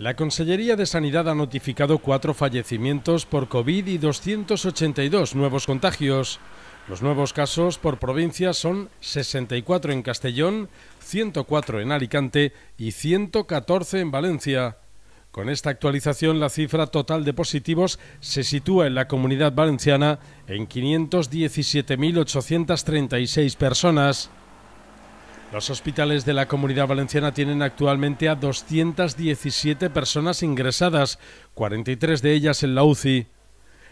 La Consellería de Sanidad ha notificado cuatro fallecimientos por COVID y 282 nuevos contagios. Los nuevos casos por provincia son 64 en Castellón, 104 en Alicante y 114 en Valencia. Con esta actualización, la cifra total de positivos se sitúa en la comunidad valenciana en 517.836 personas. Los hospitales de la comunidad valenciana tienen actualmente a 217 personas ingresadas, 43 de ellas en la UCI.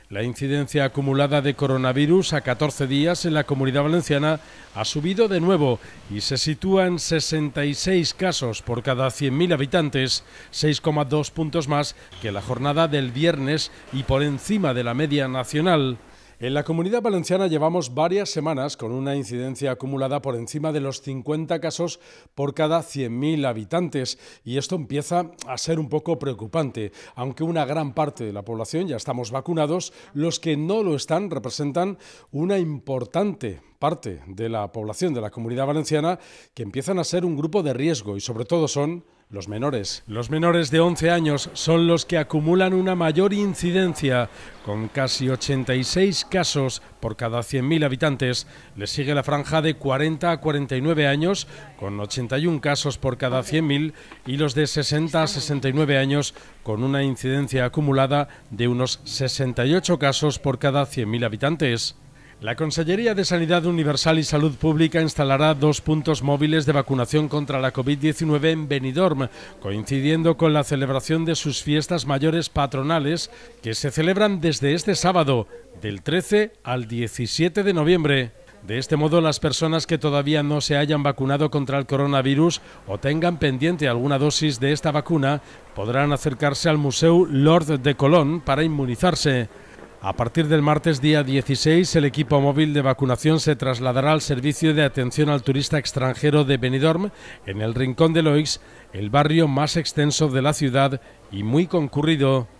La incidencia acumulada de coronavirus a 14 días en la comunidad valenciana ha subido de nuevo y se sitúa en 66 casos por cada 100.000 habitantes, 6,2 puntos más que la jornada del viernes y por encima de la media nacional. En la comunidad valenciana llevamos varias semanas con una incidencia acumulada por encima de los 50 casos por cada 100.000 habitantes y esto empieza a ser un poco preocupante. Aunque una gran parte de la población ya estamos vacunados, los que no lo están representan una importante parte de la población de la comunidad valenciana que empiezan a ser un grupo de riesgo y sobre todo son los menores. Los menores de 11 años son los que acumulan una mayor incidencia, con casi 86 casos por cada 100.000 habitantes. Les sigue la franja de 40 a 49 años, con 81 casos por cada 100.000, y los de 60 a 69 años, con una incidencia acumulada de unos 68 casos por cada 100.000 habitantes. La Consellería de Sanidad Universal y Salud Pública instalará dos puntos móviles de vacunación contra la COVID-19 en Benidorm, coincidiendo con la celebración de sus fiestas mayores patronales, que se celebran desde este sábado, del 13 al 17 de noviembre. De este modo, las personas que todavía no se hayan vacunado contra el coronavirus o tengan pendiente alguna dosis de esta vacuna podrán acercarse al Museo Lord de Colón para inmunizarse. A partir del martes día 16, el equipo móvil de vacunación se trasladará al servicio de atención al turista extranjero de Benidorm, en el Rincón de Loix, el barrio más extenso de la ciudad y muy concurrido